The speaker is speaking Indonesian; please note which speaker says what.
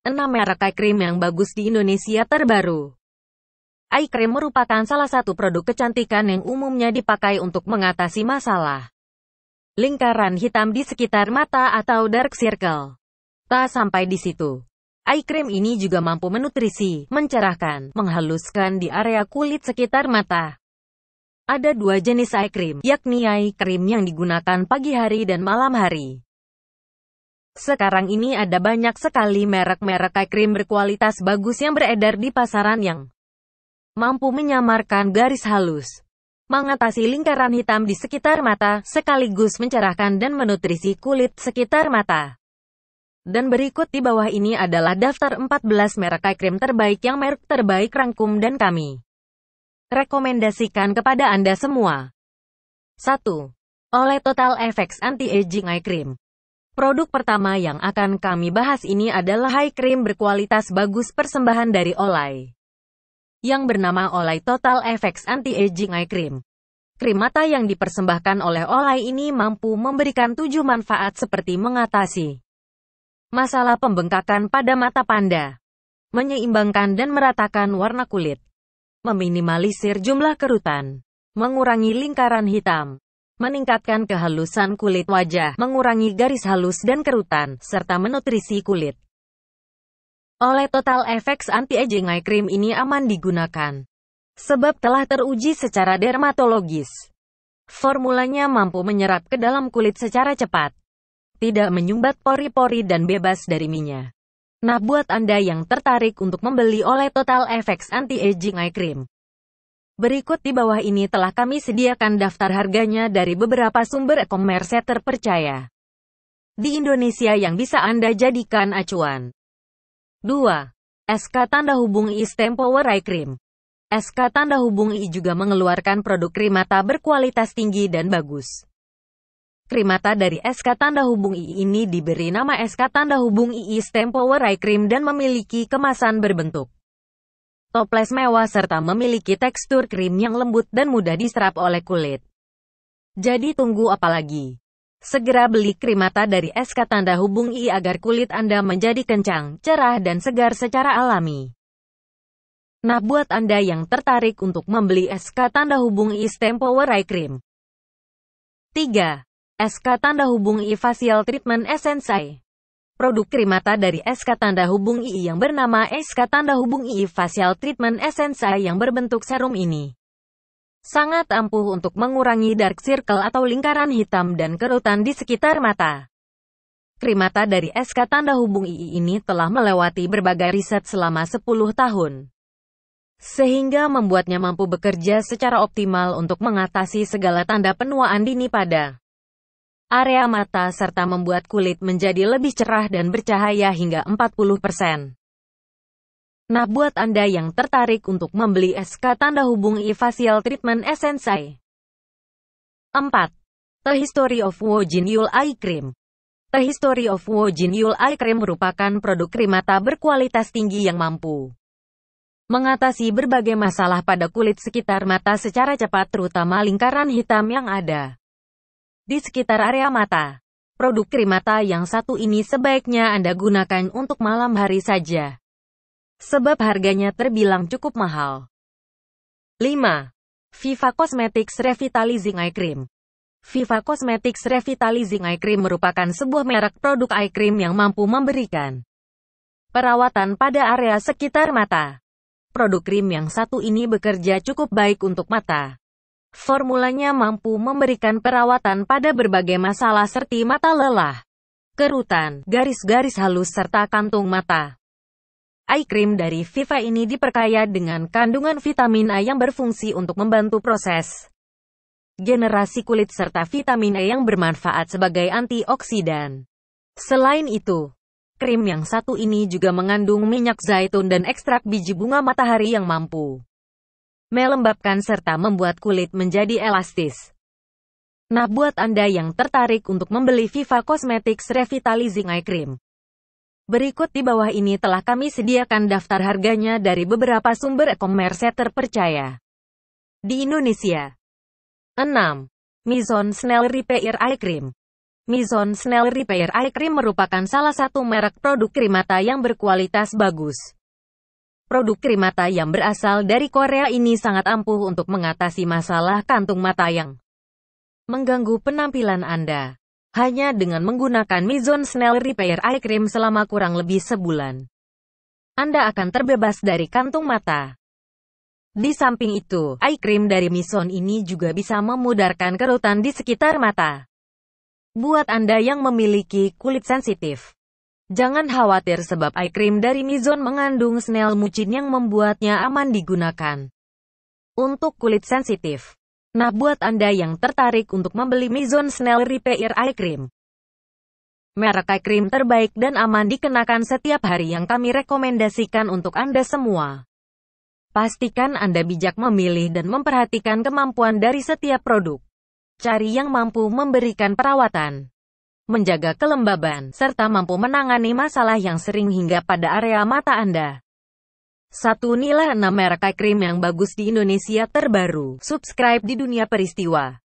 Speaker 1: 6 merek eye cream yang bagus di Indonesia terbaru. Eye cream merupakan salah satu produk kecantikan yang umumnya dipakai untuk mengatasi masalah lingkaran hitam di sekitar mata atau dark circle. Tak sampai di situ. Eye cream ini juga mampu menutrisi, mencerahkan, menghaluskan di area kulit sekitar mata. Ada dua jenis eye cream, yakni eye cream yang digunakan pagi hari dan malam hari. Sekarang ini ada banyak sekali merek-merek eye cream berkualitas bagus yang beredar di pasaran yang mampu menyamarkan garis halus, mengatasi lingkaran hitam di sekitar mata, sekaligus mencerahkan dan menutrisi kulit sekitar mata. Dan berikut di bawah ini adalah daftar 14 merek eye cream terbaik yang merek terbaik rangkum dan kami rekomendasikan kepada Anda semua. 1. Oleh Total Effects Anti-Aging Eye Cream Produk pertama yang akan kami bahas ini adalah high cream berkualitas bagus persembahan dari Olay. Yang bernama Olay Total Effects Anti-Aging Eye Cream. Krim mata yang dipersembahkan oleh Olay ini mampu memberikan tujuh manfaat seperti mengatasi masalah pembengkakan pada mata panda, menyeimbangkan dan meratakan warna kulit, meminimalisir jumlah kerutan, mengurangi lingkaran hitam, meningkatkan kehalusan kulit wajah, mengurangi garis halus dan kerutan, serta menutrisi kulit. Oleh Total efek Anti-Aging Eye Cream ini aman digunakan. Sebab telah teruji secara dermatologis. Formulanya mampu menyerap ke dalam kulit secara cepat. Tidak menyumbat pori-pori dan bebas dari minyak. Nah buat Anda yang tertarik untuk membeli oleh Total Effects Anti-Aging Eye Cream, Berikut di bawah ini telah kami sediakan daftar harganya dari beberapa sumber e-commerce terpercaya di Indonesia yang bisa Anda jadikan acuan. 2. SK Tanda Hubung Istem Power Eye Cream SK Tanda Hubung I juga mengeluarkan produk krim mata berkualitas tinggi dan bagus. Krim mata dari SK Tanda Hubung I ini diberi nama SK Tanda Hubung I Istem Power Eye Cream dan memiliki kemasan berbentuk toples mewah serta memiliki tekstur krim yang lembut dan mudah diserap oleh kulit. Jadi tunggu apa lagi? Segera beli krim mata dari SK Tanda Hubung I agar kulit Anda menjadi kencang, cerah dan segar secara alami. Nah buat Anda yang tertarik untuk membeli SK Tanda Hubung I Stem Power Eye Cream. 3. SK Tanda Hubung I Facial Treatment Essence Eye produk krim mata dari SK Tanda Hubung II yang bernama SK Tanda Hubung II Facial Treatment Essence yang berbentuk serum ini. Sangat ampuh untuk mengurangi dark circle atau lingkaran hitam dan kerutan di sekitar mata. Krim mata dari SK Tanda Hubung II ini telah melewati berbagai riset selama 10 tahun sehingga membuatnya mampu bekerja secara optimal untuk mengatasi segala tanda penuaan dini pada area mata serta membuat kulit menjadi lebih cerah dan bercahaya hingga 40%. Nah buat Anda yang tertarik untuk membeli SK tanda hubungi facial treatment Essence 4. The History of Wojin Yul Eye Cream The History of Wojin Yul Eye Cream merupakan produk krim mata berkualitas tinggi yang mampu mengatasi berbagai masalah pada kulit sekitar mata secara cepat terutama lingkaran hitam yang ada di sekitar area mata. Produk krim mata yang satu ini sebaiknya Anda gunakan untuk malam hari saja. Sebab harganya terbilang cukup mahal. 5. Viva Cosmetics Revitalizing Eye Cream Viva Cosmetics Revitalizing Eye Cream merupakan sebuah merek produk eye cream yang mampu memberikan perawatan pada area sekitar mata. Produk krim yang satu ini bekerja cukup baik untuk mata. Formulanya mampu memberikan perawatan pada berbagai masalah seperti mata lelah, kerutan, garis-garis halus serta kantung mata. Eye cream dari Viva ini diperkaya dengan kandungan vitamin A yang berfungsi untuk membantu proses generasi kulit serta vitamin E yang bermanfaat sebagai antioksidan. Selain itu, krim yang satu ini juga mengandung minyak zaitun dan ekstrak biji bunga matahari yang mampu melembabkan serta membuat kulit menjadi elastis. Nah buat Anda yang tertarik untuk membeli Viva Cosmetics Revitalizing Eye Cream. Berikut di bawah ini telah kami sediakan daftar harganya dari beberapa sumber e-commerce terpercaya. Di Indonesia. 6. Mizon Snell Repair Eye Cream Mizon Snell Repair Eye Cream merupakan salah satu merek produk krim mata yang berkualitas bagus. Produk krim mata yang berasal dari Korea ini sangat ampuh untuk mengatasi masalah kantung mata yang mengganggu penampilan Anda. Hanya dengan menggunakan Mizone Snell Repair Eye Cream selama kurang lebih sebulan, Anda akan terbebas dari kantung mata. Di samping itu, eye cream dari Mizone ini juga bisa memudarkan kerutan di sekitar mata. Buat Anda yang memiliki kulit sensitif, Jangan khawatir sebab eye cream dari Mizone mengandung snail mucin yang membuatnya aman digunakan untuk kulit sensitif. Nah buat Anda yang tertarik untuk membeli Mizone Snail Repair Eye Cream, merek eye cream terbaik dan aman dikenakan setiap hari yang kami rekomendasikan untuk Anda semua. Pastikan Anda bijak memilih dan memperhatikan kemampuan dari setiap produk. Cari yang mampu memberikan perawatan menjaga kelembaban, serta mampu menangani masalah yang sering hingga pada area mata Anda. Satu nilai 6 merek krim yang bagus di Indonesia terbaru. Subscribe di Dunia Peristiwa.